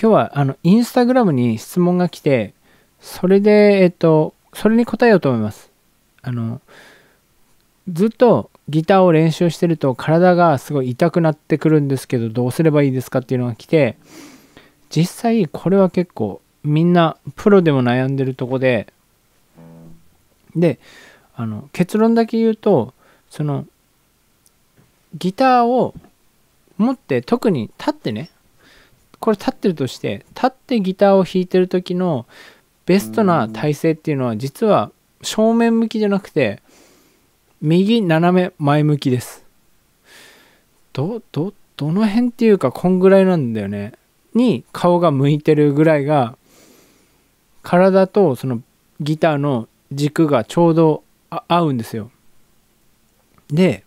今日はあのインスタグラムに質問が来てそれでえっとそれに答えようと思いますあのずっとギターを練習してると体がすごい痛くなってくるんですけどどうすればいいですかっていうのが来て実際これは結構みんなプロでも悩んでるとこでであの結論だけ言うとそのギターを持って特に立ってねこれ立ってるとして立ってギターを弾いてる時のベストな体勢っていうのは実は正面向きじゃなくて右斜め前向きですどどどの辺っていうかこんぐらいなんだよねに顔が向いてるぐらいが体とそのギターの軸がちょうど合うんですよで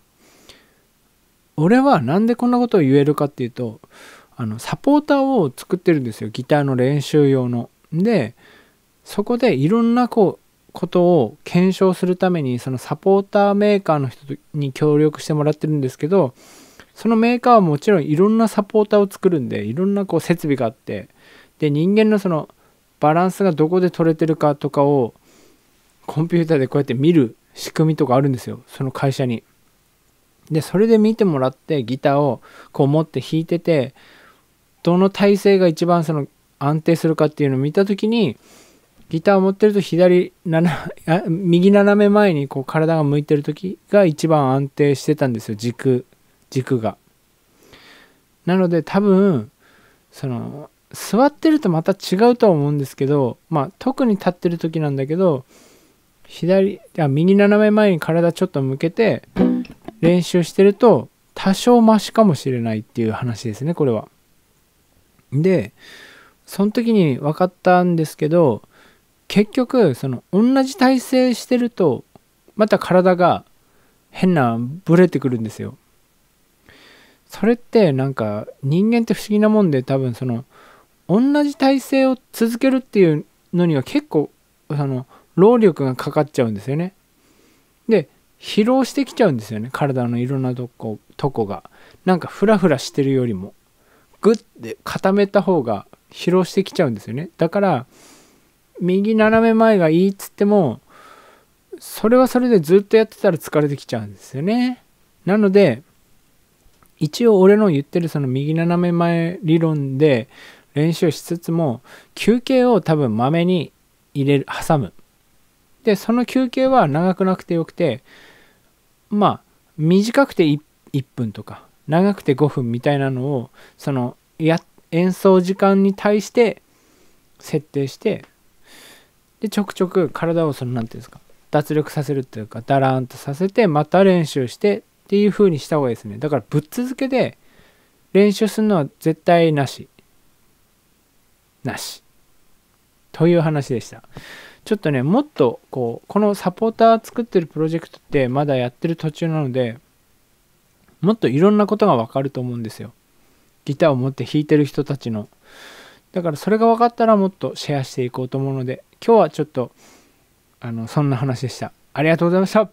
俺は何でこんなことを言えるかっていうとあのサポーターを作ってるんですよギターの練習用の。でそこでいろんなこうことを検証するためにそのサポーターメーカーの人に協力してもらってるんですけどそのメーカーはもちろんいろんなサポーターを作るんでいろんなこう設備があってで人間のそのバランスがどこで取れてるかとかをコンピューターでこうやって見る仕組みとかあるんですよその会社に。でそれで見てもらってギターをこう持って弾いててどの体勢が一番その安定するかっていうのを見た時にギターを持ってると左斜右斜め前にこう体が向いてる時が一番安定してたんですよ軸軸が。なので多分その座ってるとまた違うとは思うんですけど、まあ、特に立ってる時なんだけど左あ右斜め前に体ちょっと向けて練習してると多少マシかもしれないっていう話ですねこれは。でその時に分かったんですけど結局その同じ体勢してるとまた体が変なブレてくるんですよ。それってなんか人間って不思議なもんで多分その同じ体勢を続けるっていうのには結構その労力がかかっちゃうんですよね。で疲労してきちゃうんですよね体のいろんなとことこが。なんかフラフラしてるよりも。グッて固めた方が疲労してきちゃうんですよねだから右斜め前がいいっつってもそれはそれでずっとやってたら疲れてきちゃうんですよねなので一応俺の言ってるその右斜め前理論で練習しつつも休憩を多分まめに入れる挟むでその休憩は長くなくてよくてまあ短くて 1, 1分とか長くて5分みたいなのをそのや演奏時間に対して設定してでちょくちょく体をその何て言うんですか脱力させるっていうかダラーンとさせてまた練習してっていう風にした方がいいですねだからぶっ続けで練習するのは絶対なしなしという話でしたちょっとねもっとこうこのサポーター作ってるプロジェクトってまだやってる途中なのでもっといろんなことがわかると思うんですよ。ギターを持って弾いてる人たちの。だからそれが分かったらもっとシェアしていこうと思うので、今日はちょっと、あの、そんな話でした。ありがとうございました。